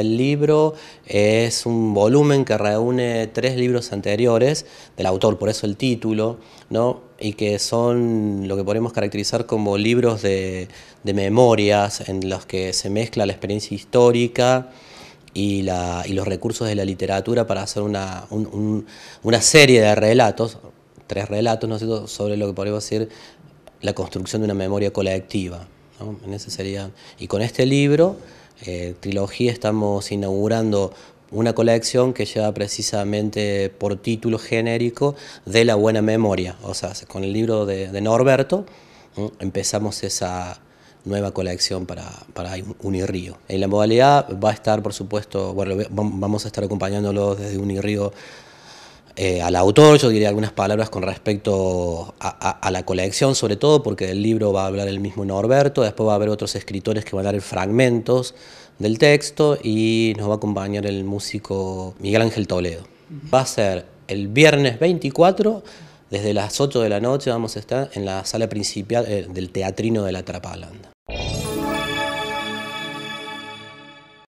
El libro es un volumen que reúne tres libros anteriores del autor, por eso el título, ¿no? y que son lo que podemos caracterizar como libros de, memorias en los que se mezcla la experiencia histórica y, la, y los recursos de la literatura para hacer una, una serie de relatos, tres relatos sobre lo que podemos decir la construcción de una memoria colectiva. En ese sería, y con este libro eh, trilogía estamos inaugurando una colección que lleva precisamente por título genérico de la buena memoria, o sea, con el libro de, Norberto empezamos esa nueva colección para, para Unirío. En la modalidad va a estar, por supuesto, bueno, vamos a estar acompañándolo desde Unirío eh, al autor, yo diría algunas palabras con respecto a, la colección, sobre todo porque del libro va a hablar el mismo Norberto, después va a haber otros escritores que van a dar fragmentos del texto y nos va a acompañar el músico Miguel Ángel Toledo. Va a ser el viernes 24, desde las 8 de la noche vamos a estar en la sala principal eh, del Teatrino de la Trapalanda.